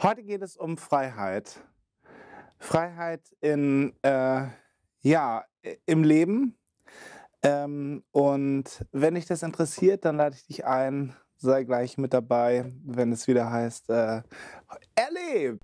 Heute geht es um Freiheit. Freiheit in, äh, ja, im Leben. Ähm, und wenn dich das interessiert, dann lade ich dich ein. Sei gleich mit dabei, wenn es wieder heißt äh, Erleb!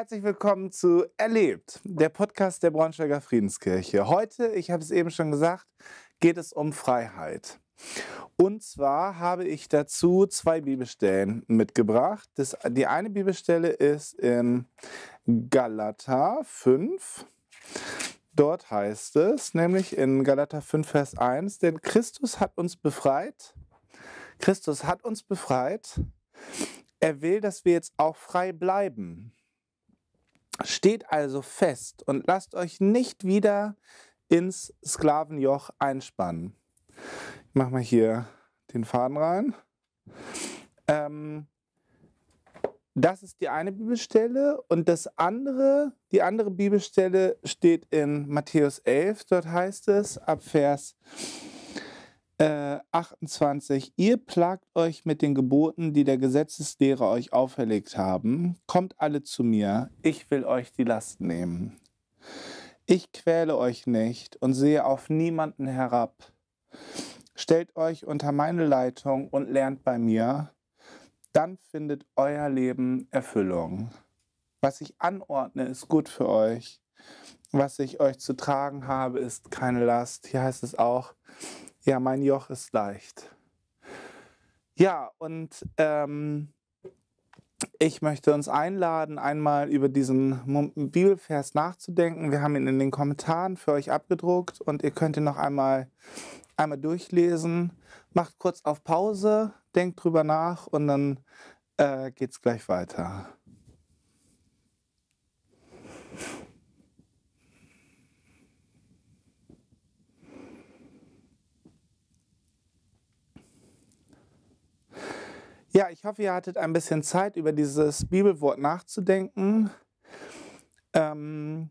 herzlich willkommen zu Erlebt, der Podcast der Braunschweiger Friedenskirche. Heute, ich habe es eben schon gesagt, geht es um Freiheit. Und zwar habe ich dazu zwei Bibelstellen mitgebracht. Das, die eine Bibelstelle ist in Galater 5. Dort heißt es nämlich in Galater 5, Vers 1, denn Christus hat uns befreit. Christus hat uns befreit. Er will, dass wir jetzt auch frei bleiben. Steht also fest und lasst euch nicht wieder ins Sklavenjoch einspannen. Ich mache mal hier den Faden rein. Ähm, das ist die eine Bibelstelle und das andere, die andere Bibelstelle steht in Matthäus 11, dort heißt es ab Vers 28. Äh, Ihr plagt euch mit den Geboten, die der Gesetzeslehrer euch auferlegt haben. Kommt alle zu mir, ich will euch die Last nehmen. Ich quäle euch nicht und sehe auf niemanden herab. Stellt euch unter meine Leitung und lernt bei mir, dann findet euer Leben Erfüllung. Was ich anordne, ist gut für euch. Was ich euch zu tragen habe, ist keine Last. Hier heißt es auch, ja, mein Joch ist leicht. Ja, und ähm, ich möchte uns einladen, einmal über diesen Bibelvers nachzudenken. Wir haben ihn in den Kommentaren für euch abgedruckt und ihr könnt ihn noch einmal, einmal durchlesen. Macht kurz auf Pause, denkt drüber nach und dann äh, geht's gleich weiter. Ja, ich hoffe, ihr hattet ein bisschen Zeit, über dieses Bibelwort nachzudenken. Ähm,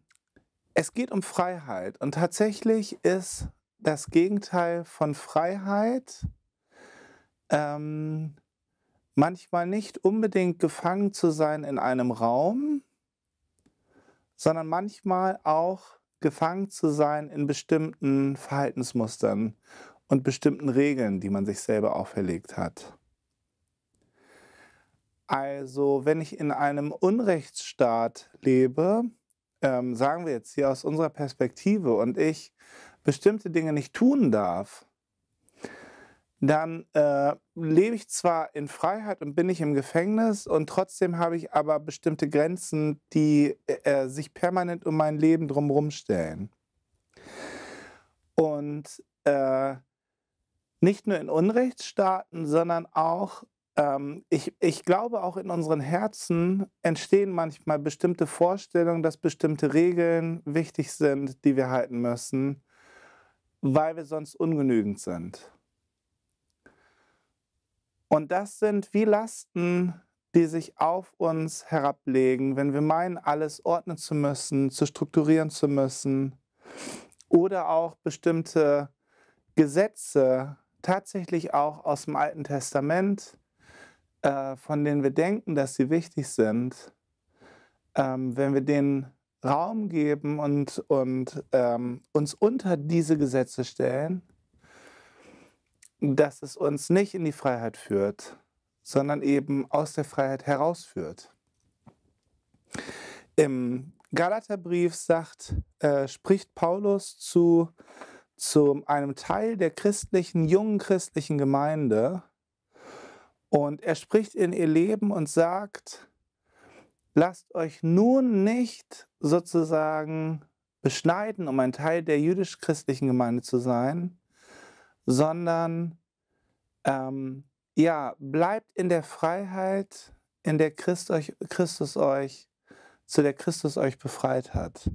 es geht um Freiheit und tatsächlich ist das Gegenteil von Freiheit ähm, manchmal nicht unbedingt gefangen zu sein in einem Raum, sondern manchmal auch gefangen zu sein in bestimmten Verhaltensmustern und bestimmten Regeln, die man sich selber auferlegt hat. Also wenn ich in einem Unrechtsstaat lebe, ähm, sagen wir jetzt hier aus unserer Perspektive, und ich bestimmte Dinge nicht tun darf, dann äh, lebe ich zwar in Freiheit und bin ich im Gefängnis und trotzdem habe ich aber bestimmte Grenzen, die äh, äh, sich permanent um mein Leben drumherum stellen. Und äh, nicht nur in Unrechtsstaaten, sondern auch ähm, ich, ich glaube, auch in unseren Herzen entstehen manchmal bestimmte Vorstellungen, dass bestimmte Regeln wichtig sind, die wir halten müssen, weil wir sonst ungenügend sind. Und das sind wie Lasten, die sich auf uns herablegen, wenn wir meinen, alles ordnen zu müssen, zu strukturieren zu müssen oder auch bestimmte Gesetze tatsächlich auch aus dem Alten Testament äh, von denen wir denken, dass sie wichtig sind, ähm, wenn wir denen Raum geben und, und ähm, uns unter diese Gesetze stellen, dass es uns nicht in die Freiheit führt, sondern eben aus der Freiheit herausführt. Im Galaterbrief sagt, äh, spricht Paulus zu, zu einem Teil der christlichen, jungen christlichen Gemeinde, und er spricht in ihr Leben und sagt, lasst euch nun nicht sozusagen beschneiden, um ein Teil der jüdisch-christlichen Gemeinde zu sein, sondern ähm, ja, bleibt in der Freiheit, in der Christ euch, Christus euch, zu der Christus euch befreit hat.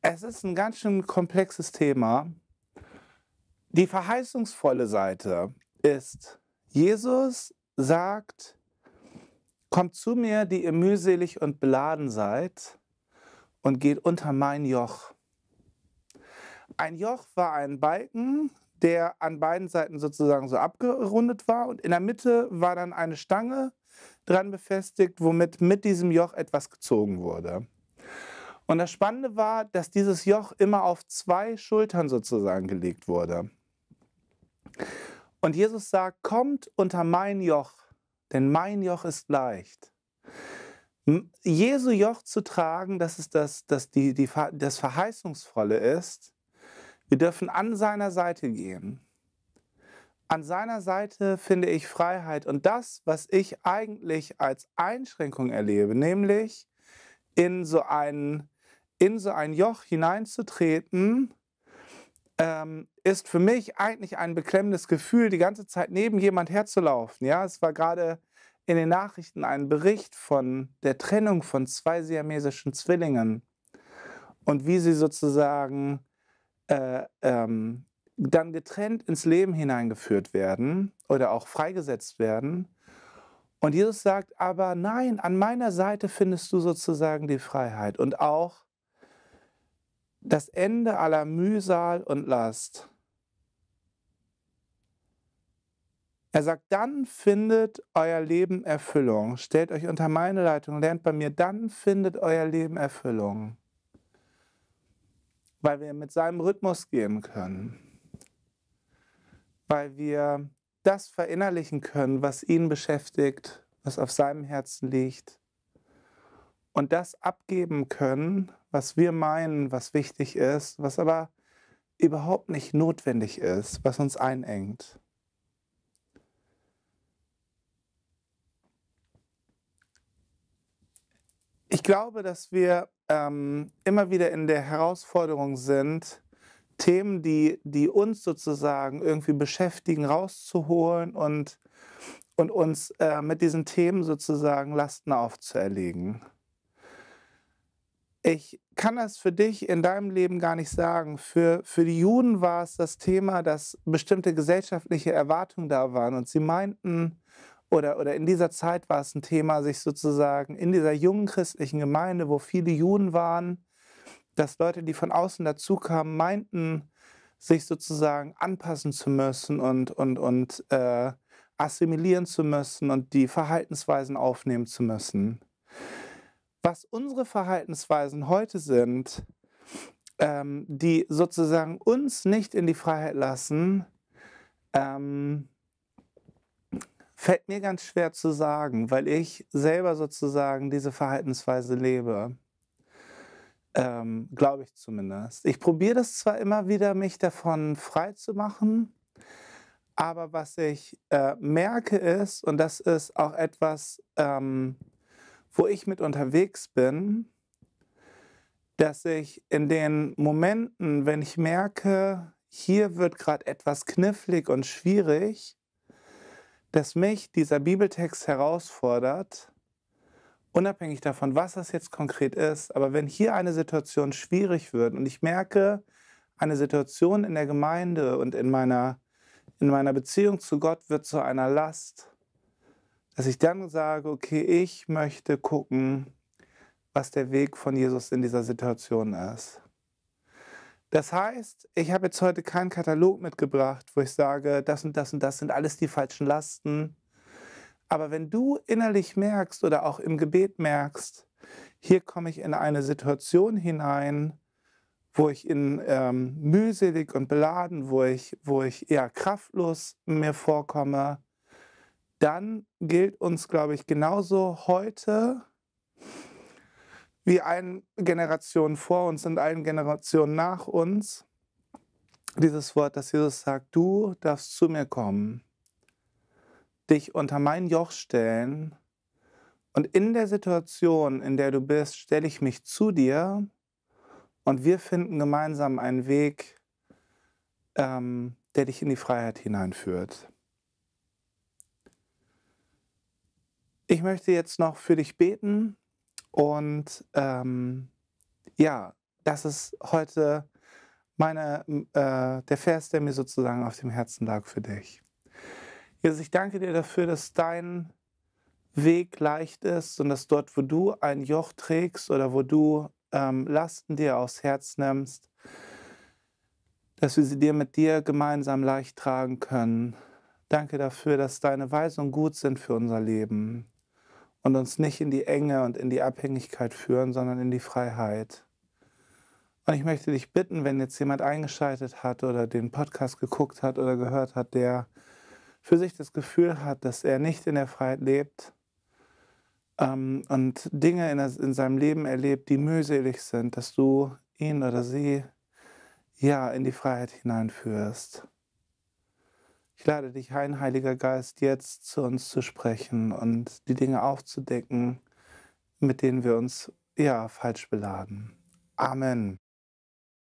Es ist ein ganz schön komplexes Thema die verheißungsvolle Seite ist, Jesus sagt, kommt zu mir, die ihr mühselig und beladen seid, und geht unter mein Joch. Ein Joch war ein Balken, der an beiden Seiten sozusagen so abgerundet war, und in der Mitte war dann eine Stange dran befestigt, womit mit diesem Joch etwas gezogen wurde. Und das Spannende war, dass dieses Joch immer auf zwei Schultern sozusagen gelegt wurde. Und Jesus sagt, kommt unter mein Joch, denn mein Joch ist leicht. Jesu Joch zu tragen, das ist das, das, die, die, das Verheißungsvolle ist. Wir dürfen an seiner Seite gehen. An seiner Seite finde ich Freiheit und das, was ich eigentlich als Einschränkung erlebe, nämlich in so ein, in so ein Joch hineinzutreten, ähm, ist für mich eigentlich ein beklemmendes Gefühl, die ganze Zeit neben jemand herzulaufen. Ja, es war gerade in den Nachrichten ein Bericht von der Trennung von zwei siamesischen Zwillingen und wie sie sozusagen äh, ähm, dann getrennt ins Leben hineingeführt werden oder auch freigesetzt werden. Und Jesus sagt, aber nein, an meiner Seite findest du sozusagen die Freiheit und auch das Ende aller Mühsal und Last. Er sagt, dann findet euer Leben Erfüllung. Stellt euch unter meine Leitung, lernt bei mir, dann findet euer Leben Erfüllung. Weil wir mit seinem Rhythmus gehen können. Weil wir das verinnerlichen können, was ihn beschäftigt, was auf seinem Herzen liegt. Und das abgeben können, was wir meinen, was wichtig ist, was aber überhaupt nicht notwendig ist, was uns einengt. Ich glaube, dass wir ähm, immer wieder in der Herausforderung sind, Themen, die, die uns sozusagen irgendwie beschäftigen, rauszuholen und, und uns äh, mit diesen Themen sozusagen Lasten aufzuerlegen ich kann das für dich in deinem Leben gar nicht sagen. Für, für die Juden war es das Thema, dass bestimmte gesellschaftliche Erwartungen da waren und sie meinten, oder, oder in dieser Zeit war es ein Thema, sich sozusagen in dieser jungen christlichen Gemeinde, wo viele Juden waren, dass Leute, die von außen dazukamen, meinten, sich sozusagen anpassen zu müssen und, und, und äh, assimilieren zu müssen und die Verhaltensweisen aufnehmen zu müssen was unsere Verhaltensweisen heute sind, ähm, die sozusagen uns nicht in die Freiheit lassen, ähm, fällt mir ganz schwer zu sagen, weil ich selber sozusagen diese Verhaltensweise lebe. Ähm, Glaube ich zumindest. Ich probiere das zwar immer wieder, mich davon frei zu machen, aber was ich äh, merke ist, und das ist auch etwas, ähm, wo ich mit unterwegs bin, dass ich in den Momenten, wenn ich merke, hier wird gerade etwas knifflig und schwierig, dass mich dieser Bibeltext herausfordert, unabhängig davon, was das jetzt konkret ist, aber wenn hier eine Situation schwierig wird und ich merke, eine Situation in der Gemeinde und in meiner, in meiner Beziehung zu Gott wird zu einer Last, dass ich dann sage, okay, ich möchte gucken, was der Weg von Jesus in dieser Situation ist. Das heißt, ich habe jetzt heute keinen Katalog mitgebracht, wo ich sage, das und das und das sind alles die falschen Lasten. Aber wenn du innerlich merkst oder auch im Gebet merkst, hier komme ich in eine Situation hinein, wo ich in ähm, mühselig und beladen, wo ich, wo ich eher kraftlos mir vorkomme, dann gilt uns, glaube ich, genauso heute wie allen Generationen vor uns und allen Generationen nach uns dieses Wort, dass Jesus sagt, du darfst zu mir kommen, dich unter mein Joch stellen und in der Situation, in der du bist, stelle ich mich zu dir und wir finden gemeinsam einen Weg, ähm, der dich in die Freiheit hineinführt. Ich möchte jetzt noch für dich beten und ähm, ja, das ist heute meine, äh, der Vers, der mir sozusagen auf dem Herzen lag für dich. Jesus, ich danke dir dafür, dass dein Weg leicht ist und dass dort, wo du ein Joch trägst oder wo du ähm, Lasten dir aufs Herz nimmst, dass wir sie dir mit dir gemeinsam leicht tragen können. Danke dafür, dass deine Weisungen gut sind für unser Leben und uns nicht in die Enge und in die Abhängigkeit führen, sondern in die Freiheit. Und ich möchte dich bitten, wenn jetzt jemand eingeschaltet hat oder den Podcast geguckt hat oder gehört hat, der für sich das Gefühl hat, dass er nicht in der Freiheit lebt ähm, und Dinge in, das, in seinem Leben erlebt, die mühselig sind, dass du ihn oder sie ja in die Freiheit hineinführst. Ich lade dich ein, Heiliger Geist, jetzt zu uns zu sprechen und die Dinge aufzudecken, mit denen wir uns ja falsch beladen. Amen.